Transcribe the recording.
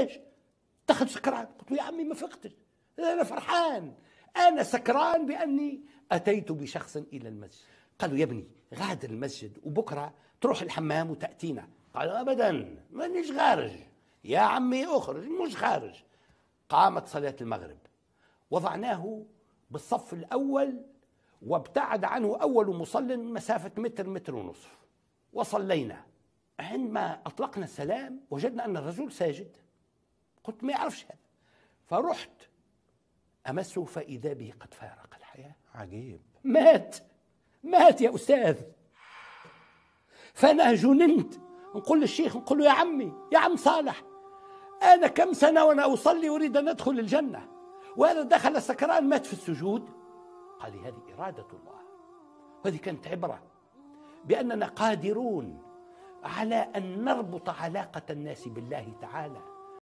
علاش دخل سكران قلت له يا عمي ما فقتش انا فرحان انا سكران باني اتيت بشخص الى المسجد قالوا يا ابني غادر المسجد وبكره تروح الحمام وتاتينا قال ابدا مانيش خارج يا عمي اخرج مش خارج قامت صلاه المغرب وضعناه بالصف الاول وابتعد عنه اول مصل مسافه متر متر ونصف وصلينا عندما اطلقنا السلام وجدنا ان الرجل ساجد قلت ما يعرفش هذا فرحت امسه فاذا به قد فارق الحياه عجيب مات مات يا استاذ فانا جننت نقول للشيخ نقول له يا عمي يا عم صالح انا كم سنه وانا اصلي اريد ان ادخل الجنه وهذا دخل سكران مات في السجود قال لي هذه اراده الله وهذه كانت عبره باننا قادرون على ان نربط علاقه الناس بالله تعالى